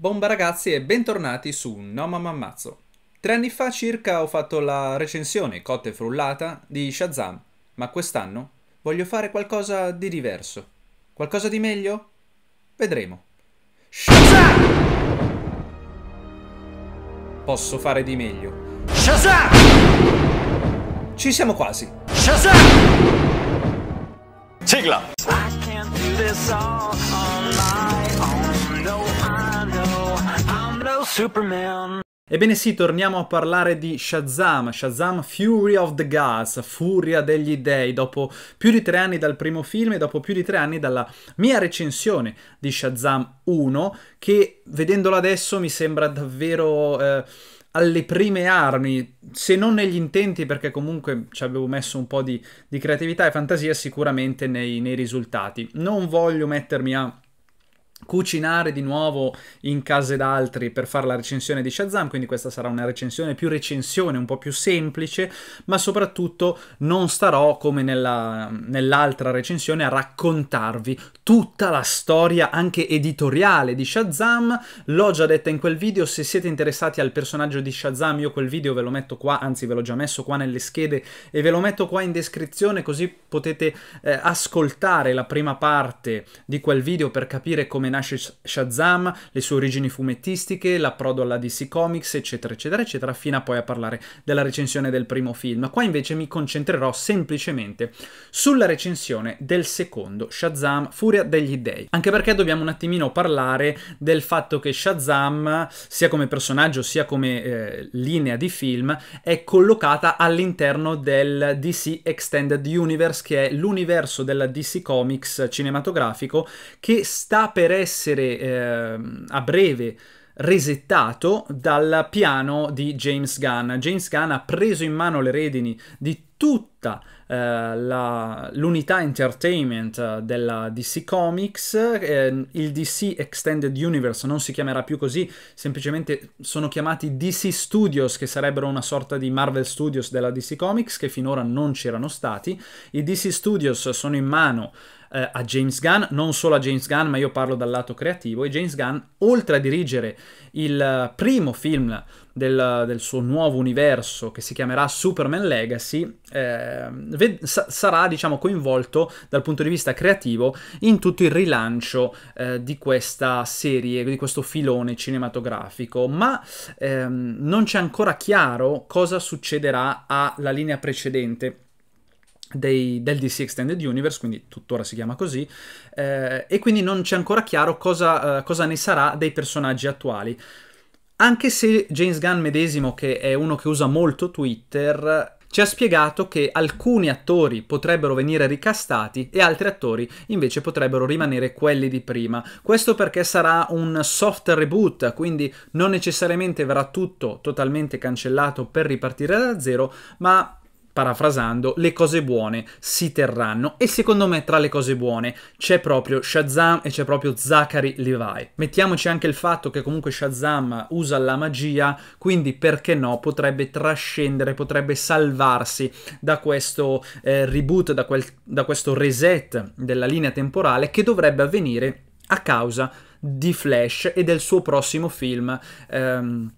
Bomba ragazzi e bentornati su No Mamma Ammazzo. Tre anni fa circa ho fatto la recensione cotta e frullata di Shazam, ma quest'anno voglio fare qualcosa di diverso. Qualcosa di meglio? Vedremo. Shazam! Posso fare di meglio. Shazam! Ci siamo quasi. Shazam! Sigla! Superman. Ebbene sì, torniamo a parlare di Shazam, Shazam Fury of the Gods, Furia degli Dei, dopo più di tre anni dal primo film e dopo più di tre anni dalla mia recensione di Shazam 1, che vedendolo adesso mi sembra davvero... Eh, alle prime armi, se non negli intenti, perché comunque ci avevo messo un po' di, di creatività e fantasia, sicuramente nei, nei risultati. Non voglio mettermi a cucinare di nuovo in case d'altri per fare la recensione di Shazam, quindi questa sarà una recensione più recensione, un po' più semplice, ma soprattutto non starò come nella, nell'altra recensione a raccontarvi tutta la storia anche editoriale di Shazam, l'ho già detta in quel video, se siete interessati al personaggio di Shazam io quel video ve lo metto qua, anzi ve l'ho già messo qua nelle schede e ve lo metto qua in descrizione così potete eh, ascoltare la prima parte di quel video per capire come nasce nasce Shazam, le sue origini fumettistiche, l'approdo alla DC Comics, eccetera, eccetera, eccetera, fino a poi a parlare della recensione del primo film. Qua invece mi concentrerò semplicemente sulla recensione del secondo Shazam, Furia degli Dei, anche perché dobbiamo un attimino parlare del fatto che Shazam, sia come personaggio sia come eh, linea di film, è collocata all'interno del DC Extended Universe, che è l'universo della DC Comics cinematografico che sta per essere essere eh, a breve resettato dal piano di James Gunn. James Gunn ha preso in mano le redini di tutta eh, la, l'unità entertainment eh, della DC Comics, eh, il DC Extended Universe non si chiamerà più così, semplicemente sono chiamati DC Studios che sarebbero una sorta di Marvel Studios della DC Comics che finora non c'erano stati. I DC Studios sono in mano eh, a James Gunn, non solo a James Gunn, ma io parlo dal lato creativo, e James Gunn, oltre a dirigere il primo film del, del suo nuovo universo che si chiamerà Superman Legacy, eh, ved- sarà diciamo, coinvolto dal punto di vista creativo in tutto il rilancio eh, di questa serie, di questo filone cinematografico, ma ehm, non c'è ancora chiaro cosa succederà alla linea precedente dei, del DC Extended Universe, quindi tuttora si chiama così, eh, e quindi non c'è ancora chiaro cosa, eh, cosa ne sarà dei personaggi attuali. Anche se James Gunn medesimo, che è uno che usa molto Twitter, ci ha spiegato che alcuni attori potrebbero venire ricastati e altri attori invece potrebbero rimanere quelli di prima. Questo perché sarà un soft reboot, quindi non necessariamente verrà tutto totalmente cancellato per ripartire da zero, ma parafrasando, le cose buone si terranno e secondo me tra le cose buone c'è proprio Shazam e c'è proprio Zachary Levi. Mettiamoci anche il fatto che comunque Shazam usa la magia, quindi perché no potrebbe trascendere, potrebbe salvarsi da questo eh, reboot, da, quel, da questo reset della linea temporale che dovrebbe avvenire a causa di Flash e del suo prossimo film. Ehm,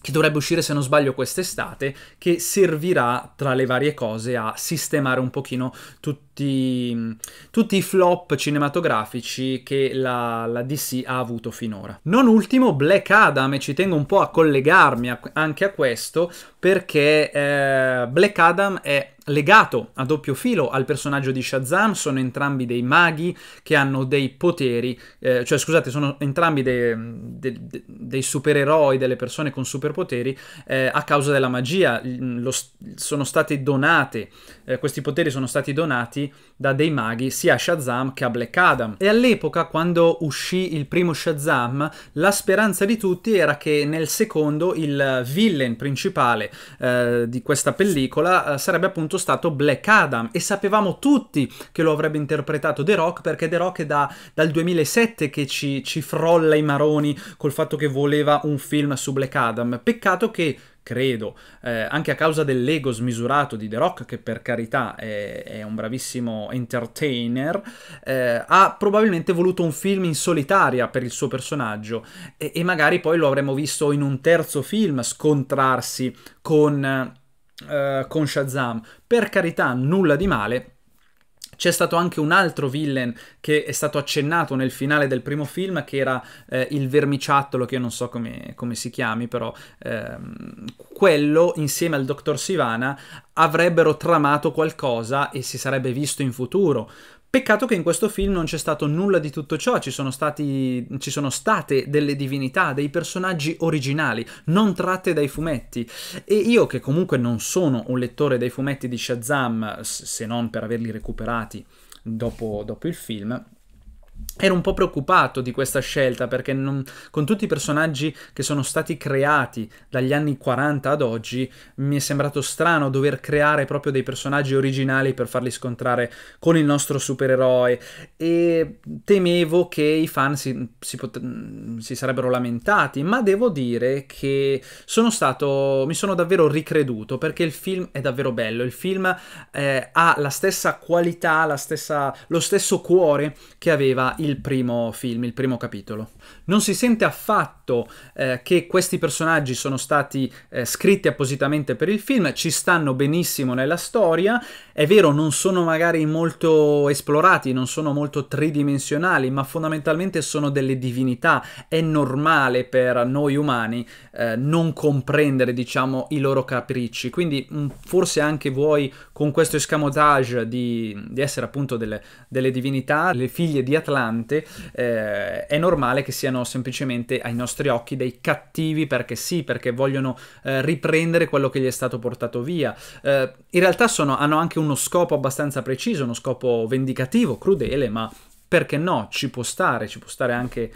che dovrebbe uscire se non sbaglio quest'estate, che servirà tra le varie cose a sistemare un pochino tutto tutti, tutti i flop cinematografici che la, la, DC ha avuto finora. Non ultimo Black Adam, e ci tengo un po' a collegarmi a, anche a questo, perché eh, Black Adam è legato a doppio filo al personaggio di Shazam, sono entrambi dei maghi che hanno dei poteri, eh, cioè scusate, sono entrambi dei, dei, dei supereroi, delle persone con superpoteri eh, a causa della magia, Lo, sono stati donati, eh, questi poteri sono stati donati da dei maghi sia a Shazam che a Black Adam. E all'epoca, quando uscì il primo Shazam, la speranza di tutti era che nel secondo il villain principale eh, di questa pellicola eh, sarebbe appunto stato Black Adam e sapevamo tutti che lo avrebbe interpretato The Rock perché The Rock è da, dal 2007 che ci, ci frolla i maroni col fatto che voleva un film su Black Adam. Peccato che credo, eh, anche a causa dell'ego smisurato di The Rock, che per carità è, è un bravissimo entertainer, eh, ha probabilmente voluto un film in solitaria per il suo personaggio e, e magari poi lo avremmo visto in un terzo film scontrarsi con, eh, con Shazam. Per carità, nulla di male, c'è stato anche un altro villain che è stato accennato nel finale del primo film, che era eh, il vermiciattolo, che io non so come, come si chiami, però ehm, quello insieme al dottor Sivana avrebbero tramato qualcosa e si sarebbe visto in futuro. Peccato che in questo film non c'è stato nulla di tutto ciò, ci sono, stati, ci sono, state delle divinità, dei personaggi originali, non tratte dai fumetti. E io che comunque non sono un lettore dei fumetti di Shazam, se non per averli recuperati dopo, dopo il film, ero un po' preoccupato di questa scelta perché non, con tutti i personaggi che sono stati creati dagli anni 40 ad oggi mi è sembrato strano dover creare proprio dei personaggi originali per farli scontrare con il nostro supereroe e temevo che i fan si, si, si sarebbero lamentati ma devo dire che sono stato mi sono davvero ricreduto perché il film è davvero bello il film eh, ha la stessa qualità la stessa, lo stesso cuore che aveva il primo film, il primo capitolo. Non si sente affatto eh, che questi personaggi sono stati eh, scritti appositamente per il film, ci stanno benissimo nella storia, è vero non sono magari molto esplorati, non sono molto tridimensionali, ma fondamentalmente sono delle divinità, è normale per noi umani eh, non comprendere diciamo i loro capricci, quindi mh, mm, forse anche voi con questo escamotage di, di essere appunto delle, delle divinità, le figlie di Atlanta, parlante, eh, è normale che siano semplicemente ai nostri occhi dei cattivi perché sì, perché vogliono eh, riprendere quello che gli è stato portato via. Eh, in realtà sono, hanno anche uno scopo abbastanza preciso, uno scopo vendicativo, crudele, ma perché no, ci può stare, ci può stare anche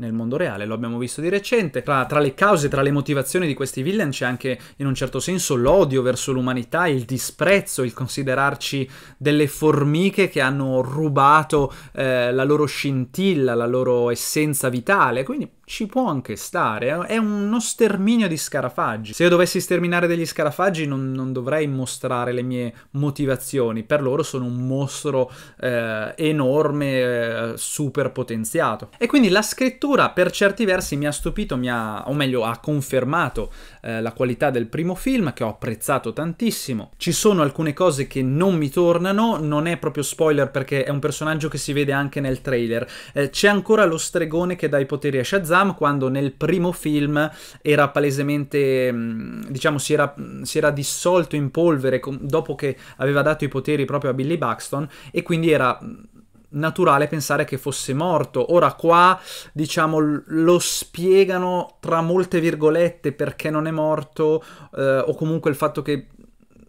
nel mondo reale, lo abbiamo visto di recente. Tra, tra le cause, tra le motivazioni di questi villain c'è anche in un certo senso l'odio verso l'umanità, il disprezzo, il considerarci delle formiche che hanno rubato eh, la loro scintilla, la loro essenza vitale, quindi ci può anche stare, eh. è uno sterminio di scarafaggi. Se io dovessi sterminare degli scarafaggi non, non dovrei mostrare le mie motivazioni, per loro sono un mostro eh, enorme, eh, super potenziato. E quindi la scrittura per certi versi mi ha stupito, mi ha, o meglio ha confermato eh, la qualità del primo film che ho apprezzato tantissimo. Ci sono alcune cose che non mi tornano, non è proprio spoiler perché è un personaggio che si vede anche nel trailer. Eh, c'è ancora lo stregone che dà i poteri a Shazam, Sam quando nel primo film era palesemente, mm, diciamo, si era, si era dissolto in polvere dopo che aveva dato i poteri proprio a Billy Buxton e quindi era mm, naturale pensare che fosse morto. Ora qua, diciamo, lo spiegano tra molte virgolette perché non è morto eh, o comunque il fatto che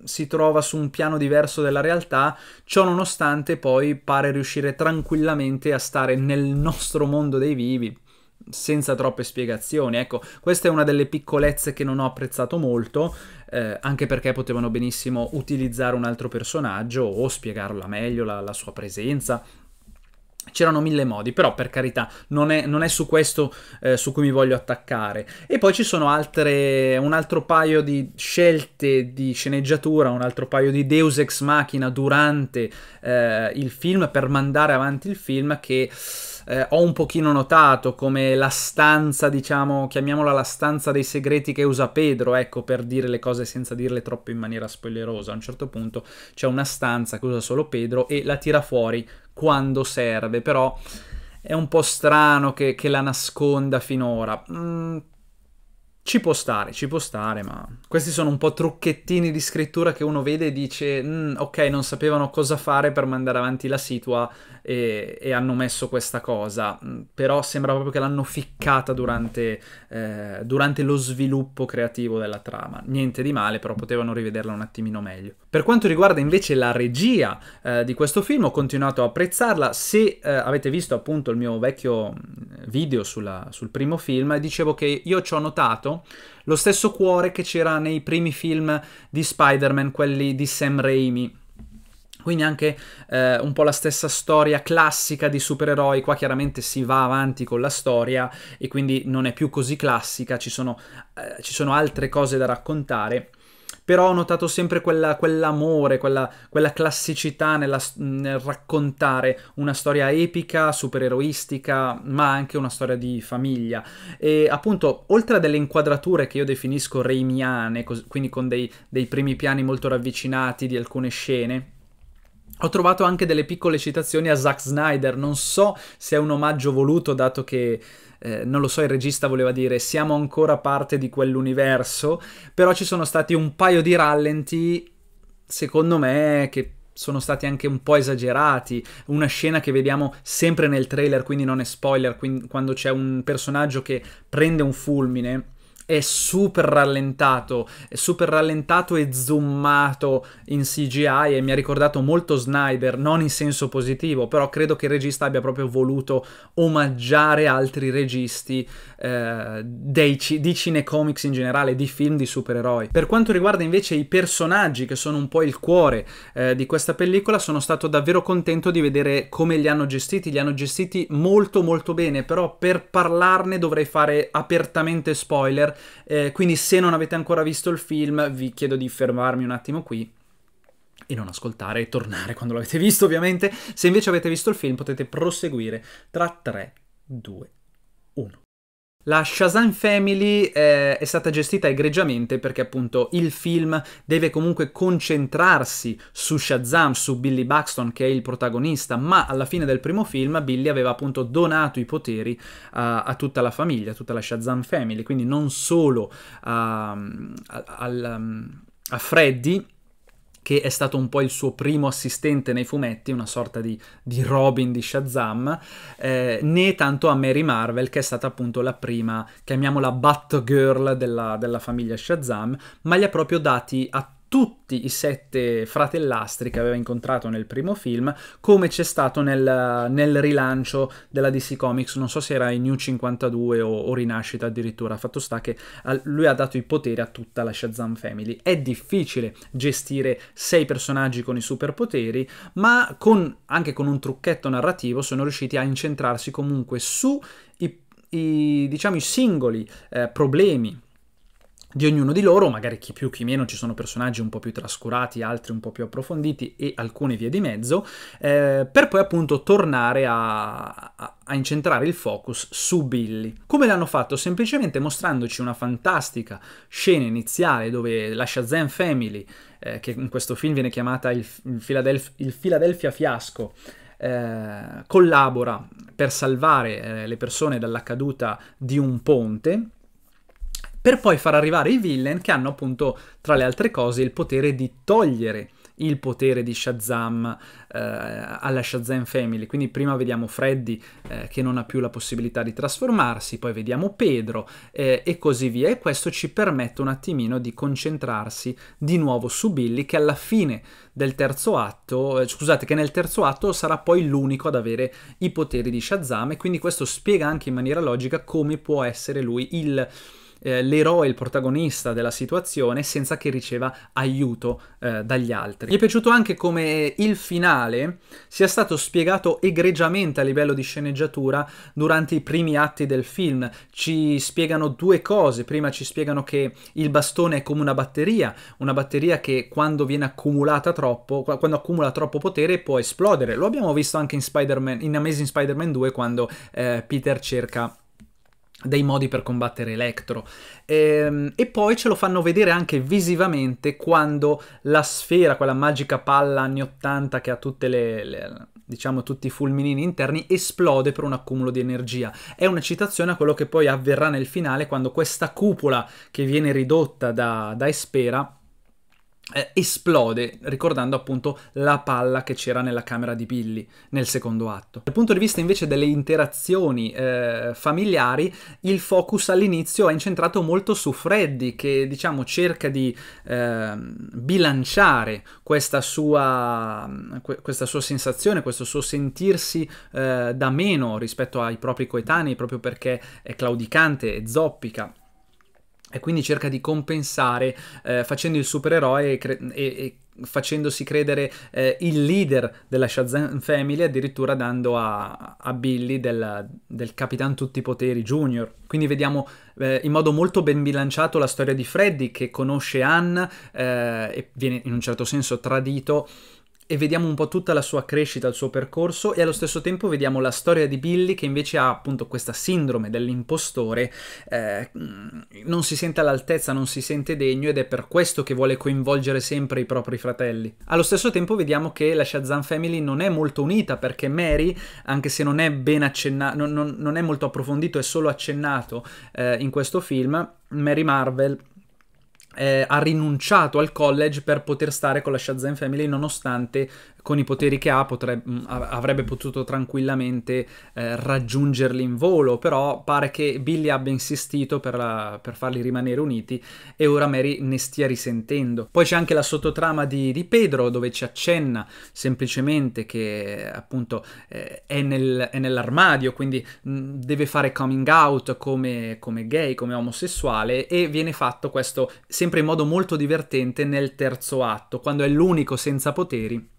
si trova su un piano diverso della realtà, ciò nonostante poi pare riuscire tranquillamente a stare nel nostro mondo dei vivi senza troppe spiegazioni. Ecco, questa è una delle piccolezze che non ho apprezzato molto, eh, anche perché potevano benissimo utilizzare un altro personaggio o spiegarla meglio, la, la sua presenza. C'erano mille modi, però per carità non è, non è su questo eh, su cui mi voglio attaccare. E poi ci sono altre, un altro paio di scelte di sceneggiatura, un altro paio di deus ex machina durante eh, il film per mandare avanti il film che eh, ho un pochino notato come la stanza, diciamo, chiamiamola la stanza dei segreti che usa Pedro, ecco, per dire le cose senza dirle troppo in maniera spoilerosa. A un certo punto c'è una stanza che usa solo Pedro e la tira fuori quando serve, però è un po' strano che, che la nasconda finora. Mm, ci può stare, ci può stare, ma questi sono un po' trucchettini di scrittura che uno vede e dice, mm, ok, non sapevano cosa fare per mandare avanti la situa e, e hanno messo questa cosa, mm, però sembra proprio che l'hanno ficcata durante, eh, durante lo sviluppo creativo della trama. Niente di male, però potevano rivederla un attimino meglio. Per quanto riguarda invece la regia eh, di questo film, ho continuato a apprezzarla. Se eh, avete visto appunto il mio vecchio mm, video sulla, sul primo film, dicevo che io ci ho notato finito, esatto. lo stesso cuore che c'era nei primi film di Spider-Man, quelli di Sam Raimi. Quindi anche eh, un po' la stessa storia classica di supereroi, qua chiaramente si va avanti con la storia e quindi non è più così classica, ci sono, eh, ci sono altre cose da raccontare però ho notato sempre quella, quell'amore, quella, quella classicità nella, nel raccontare una storia epica, supereroistica, ma anche una storia di famiglia. E appunto, oltre a delle inquadrature che io definisco reimiane, cos- quindi con dei, dei primi piani molto ravvicinati di alcune scene, ho trovato anche delle piccole citazioni a Zack Snyder, non so se è un omaggio voluto dato che eh, non lo so, il regista voleva dire siamo ancora parte di quell'universo, però ci sono stati un paio di rallenti, secondo me, che sono stati anche un po' esagerati. Una scena che vediamo sempre nel trailer, quindi non è spoiler, quindi quando c'è un personaggio che prende un fulmine è super rallentato, è super rallentato e zoomato in CGI e mi ha ricordato molto Snyder, non in senso positivo, però credo che il regista abbia proprio voluto omaggiare altri registi eh, dei, di cinecomics in generale, di film di supereroi. Per quanto riguarda invece i personaggi che sono un po' il cuore eh, di questa pellicola, sono stato davvero contento di vedere come li hanno gestiti, li hanno gestiti molto molto bene, però per parlarne dovrei fare apertamente spoiler eh, quindi se non avete ancora visto il film vi chiedo di fermarmi un attimo qui e non ascoltare e tornare quando l'avete visto ovviamente. Se invece avete visto il film potete proseguire tra 3, 2, 1. La Shazam Family eh, è stata gestita egregiamente perché appunto il film deve comunque concentrarsi su Shazam, su Billy Buxton che è il protagonista, ma alla fine del primo film Billy aveva appunto donato i poteri uh, a tutta la famiglia, a tutta la Shazam Family, quindi non solo uh, al, um, a Freddy che è stato un po' il suo primo assistente nei fumetti, una sorta di, di Robin di Shazam, eh, né tanto a Mary Marvel, che è stata appunto la prima, chiamiamola Batgirl della, della famiglia Shazam, ma gli ha proprio dati a tutti i sette fratellastri che aveva incontrato nel primo film, come c'è stato nel, nel, rilancio della DC Comics, non so se era in New 52 o, o Rinascita addirittura, fatto sta che ah, lui ha dato i poteri a tutta la Shazam Family. È difficile gestire sei personaggi con i superpoteri, ma con, anche con un trucchetto narrativo sono riusciti a incentrarsi comunque sui diciamo, singoli eh, problemi di ognuno di loro, magari chi più chi meno, ci sono personaggi un po' più trascurati, altri un po' più approfonditi e alcune vie di mezzo, eh, per poi appunto tornare a, a, a, incentrare il focus su Billy. Come l'hanno fatto? Semplicemente mostrandoci una fantastica scena iniziale dove la Shazam Family, eh, che in questo film viene chiamata il, il, Philadelphia, il Philadelphia Fiasco, eh, collabora per salvare eh, le persone dalla caduta di un ponte per poi far arrivare i villain che hanno appunto, tra le altre cose, il potere di togliere il potere di Shazam eh, alla Shazam Family. Quindi prima vediamo Freddy eh, che non ha più la possibilità di trasformarsi, poi vediamo Pedro eh, e così via. E questo ci permette un attimino di concentrarsi di nuovo su Billy che alla fine del terzo atto, eh, scusate, che nel terzo atto sarà poi l'unico ad avere i poteri di Shazam e quindi questo spiega anche in maniera logica come può essere lui il eh, l'eroe, il protagonista della situazione senza che riceva aiuto eh, dagli altri. Mi è piaciuto anche come il finale sia stato spiegato egregiamente a livello di sceneggiatura durante i primi atti del film. Ci spiegano due cose, prima ci spiegano che il bastone è come una batteria, una batteria che quando viene accumulata troppo, quando accumula troppo potere può esplodere. Lo abbiamo visto anche in Spider-Man, in Amazing Spider-Man 2 quando eh, Peter cerca dei modi per combattere Electro e, ehm, e, poi ce lo fanno vedere anche visivamente quando la sfera, quella magica palla anni 80 che ha tutte le, le diciamo tutti i fulminini interni, esplode per un accumulo di energia. È una citazione a quello che poi avverrà nel finale quando questa cupola che viene ridotta da, da Espera eh, esplode ricordando appunto la palla che c'era nella camera di Billy nel secondo atto. Dal punto di vista invece delle interazioni eh, familiari, il focus all'inizio è incentrato molto su Freddy che diciamo cerca di eh, bilanciare questa sua, questa sua, sensazione, questo suo sentirsi eh, da meno rispetto ai propri coetanei proprio perché è claudicante e zoppica e quindi cerca di compensare eh, facendo il supereroe e, cre- e, e facendosi credere eh, il leader della Shazam Family, addirittura dando a, a Billy del, del Capitan Tutti i Poteri Junior. Quindi vediamo eh, in modo molto ben bilanciato la storia di Freddy che conosce Anne eh, e viene in un certo senso tradito e vediamo un po' tutta la sua crescita, il suo percorso e allo stesso tempo vediamo la storia di Billy che invece ha appunto questa sindrome dell'impostore, eh, non si sente all'altezza, non si sente degno ed è per questo che vuole coinvolgere sempre i propri fratelli. Allo stesso tempo vediamo che la Shazam Family non è molto unita perché Mary, anche se non è ben accennata, non, non, non, è molto approfondito, è solo accennato eh, in questo film, Mary Marvel eh, ha rinunciato al college per poter stare con la Shazam Family nonostante con i poteri che ha potrebbe, mm, avrebbe potuto tranquillamente eh, raggiungerli in volo, però pare che Billy abbia insistito per, la, per, farli rimanere uniti e ora Mary ne stia risentendo. Poi c'è anche la sottotrama di, di Pedro dove ci accenna semplicemente che appunto eh, è, nel, è, nell'armadio, quindi mh, mm, deve fare coming out come, come gay, come omosessuale e viene fatto questo sempre in modo molto divertente nel terzo atto, quando è l'unico senza poteri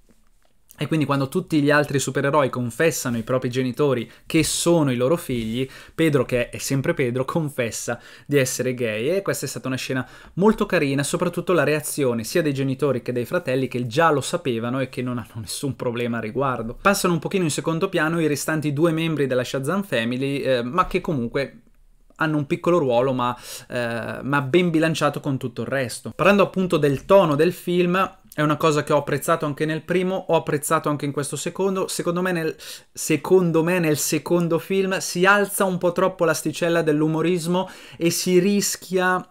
e quindi quando tutti gli altri supereroi confessano ai propri genitori che sono i loro figli, Pedro, che è sempre Pedro, confessa di essere gay. E questa è stata una scena molto carina, soprattutto la reazione sia dei genitori che dei fratelli che già lo sapevano e che non hanno nessun problema a riguardo. Passano un pochino in secondo piano i restanti due membri della Shazam Family, eh, ma che comunque hanno un piccolo ruolo ma, eh, ma ben bilanciato con tutto il resto. Parlando appunto del tono del film, è una cosa che ho apprezzato anche nel primo, ho apprezzato anche in questo secondo. Secondo me nel, secondo, me nel secondo film si alza un po' troppo l'asticella dell'umorismo e si rischia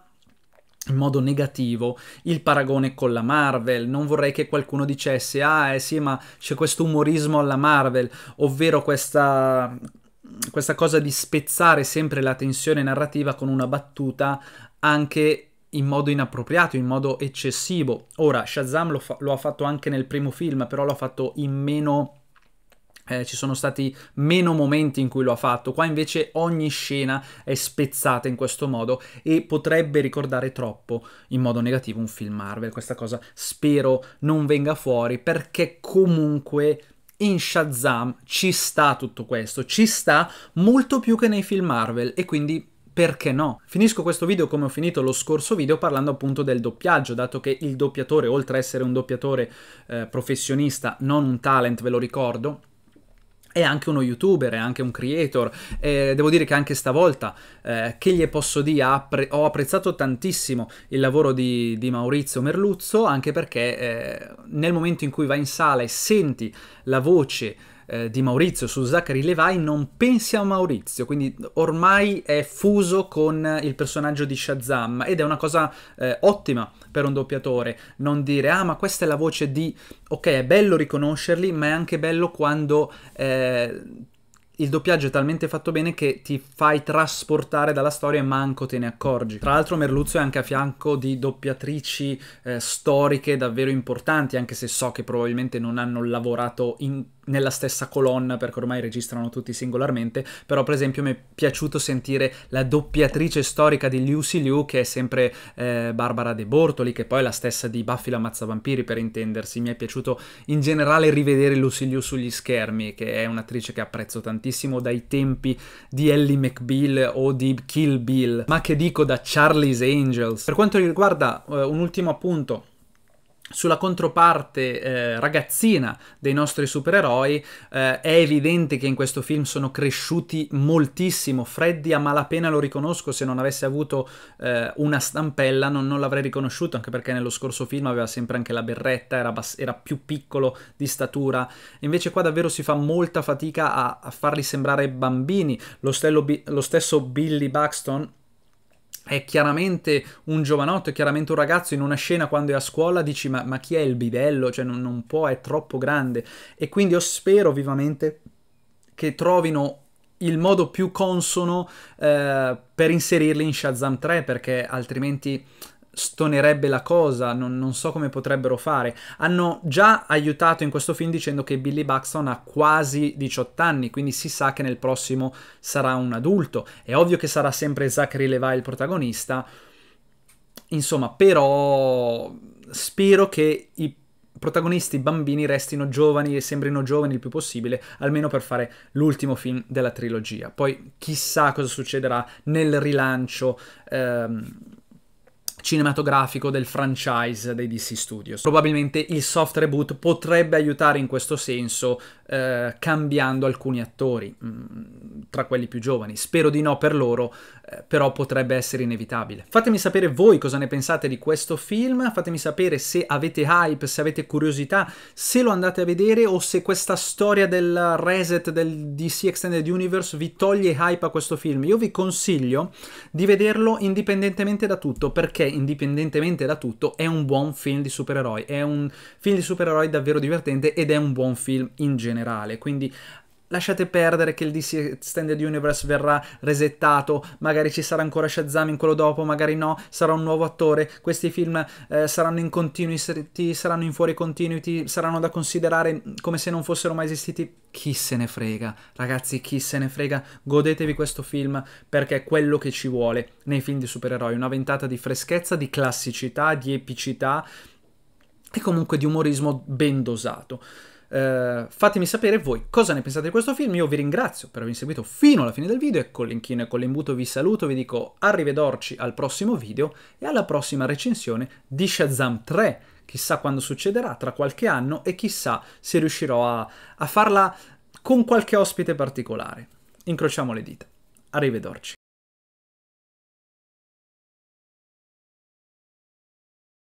in modo negativo il paragone con la Marvel. Non vorrei che qualcuno dicesse, ah eh sì, ma c'è questo umorismo alla Marvel, ovvero questa, questa cosa di spezzare sempre la tensione narrativa con una battuta anche in modo inappropriato, in modo eccessivo. Ora, Shazam lo, fa- lo ha fatto anche nel primo film, però l'ha fatto in meno... Eh, ci sono stati meno momenti in cui lo ha fatto, qua invece ogni scena è spezzata in questo modo e potrebbe ricordare troppo in modo negativo un film Marvel. Questa cosa spero non venga fuori perché comunque in Shazam ci sta tutto questo, ci sta molto più che nei film Marvel e quindi perché no? Finisco questo video come ho finito lo scorso video parlando appunto del doppiaggio, dato che il doppiatore, oltre a essere un doppiatore eh, professionista, non un talent, ve lo ricordo, è anche uno youtuber, è anche un creator. Eh, devo dire che anche stavolta, eh, che gli posso dire, appre ho apprezzato tantissimo il lavoro di, di Maurizio Merluzzo, anche perché eh, nel momento in cui vai in sala e senti la voce eh, di Maurizio su Zachary Levi non pensi a Maurizio, quindi ormai è fuso con il personaggio di Shazam ed è una cosa eh, ottima per un doppiatore, non dire ah ma questa è la voce di... ok è bello riconoscerli ma è anche bello quando... Eh, il doppiaggio è talmente fatto bene che ti fai trasportare dalla storia e manco te ne accorgi. Tra l'altro Merluzzo è anche a fianco di doppiatrici eh, storiche davvero importanti, anche se so che probabilmente non hanno lavorato in nella stessa colonna perché ormai registrano tutti singolarmente, però per esempio mi è piaciuto sentire la doppiatrice storica di Lucy Liu che è sempre eh, Barbara De Bortoli, che poi è la stessa di Buffy la mazza vampiri per intendersi, mi è piaciuto in generale rivedere Lucy Liu sugli schermi, che è un'attrice che apprezzo tantissimo dai tempi di Ellie McBeal o di Kill Bill, ma che dico da Charlie's Angels. Per quanto riguarda eh, un ultimo appunto sulla controparte eh, ragazzina dei nostri supereroi eh, è evidente che in questo film sono cresciuti moltissimo. Freddy a malapena lo riconosco, se non avesse avuto eh, una stampella non, non l'avrei riconosciuto, anche perché nello scorso film aveva sempre anche la berretta, era, era più piccolo di statura. Invece qua davvero si fa molta fatica a, a farli sembrare bambini. Lo, lo, lo stesso Billy Buxton è chiaramente un giovanotto, è chiaramente un ragazzo in una scena quando è a scuola, dici ma, ma chi è il bidello? Cioè non, non può, è troppo grande. E quindi io spero vivamente che trovino il modo più consono eh, per inserirli in Shazam 3 perché altrimenti stonerebbe la cosa, non, non, so come potrebbero fare. Hanno già aiutato in questo film dicendo che Billy Buxton ha quasi 18 anni, quindi si sa che nel prossimo sarà un adulto. È ovvio che sarà sempre Zachary Levi il protagonista. Insomma, però spero che i protagonisti bambini restino giovani e sembrino giovani il più possibile, almeno per fare l'ultimo film della trilogia. Poi chissà cosa succederà nel rilancio ehm, cinematografico del franchise dei DC Studios. Probabilmente il soft reboot potrebbe aiutare in questo senso eh, cambiando alcuni attori, mh, mm, tra quelli più giovani. Spero di no per loro, eh, però potrebbe essere inevitabile. Fatemi sapere voi cosa ne pensate di questo film, fatemi sapere se avete hype, se avete curiosità, se lo andate a vedere o se questa storia del reset del DC Extended Universe vi toglie hype a questo film. Io vi consiglio di vederlo indipendentemente da tutto, perché indipendentemente da tutto è un buon film di supereroi, è un film di supereroi davvero divertente ed è un buon film in generale generale, quindi lasciate perdere che il DC Extended Universe verrà resettato, magari ci sarà ancora Shazam in quello dopo, magari no, sarà un nuovo attore, questi film eh, saranno in continuity, saranno in fuori continuity, saranno da considerare come se non fossero mai esistiti, chi se ne frega, ragazzi, chi se ne frega, godetevi questo film perché è quello che ci vuole nei film di supereroi, una ventata di freschezza, di classicità, di epicità e comunque di umorismo ben dosato. Eh, fatemi sapere voi cosa ne pensate di questo film. Io vi ringrazio per avermi seguito fino alla fine del video e con l'inchino e con l'imbuto vi saluto, vi dico arrivederci al prossimo video e alla prossima recensione di Shazam 3. Chissà quando succederà, tra qualche anno, e chissà se riuscirò a, a farla con qualche ospite particolare. Incrociamo le dita. Arrivederci.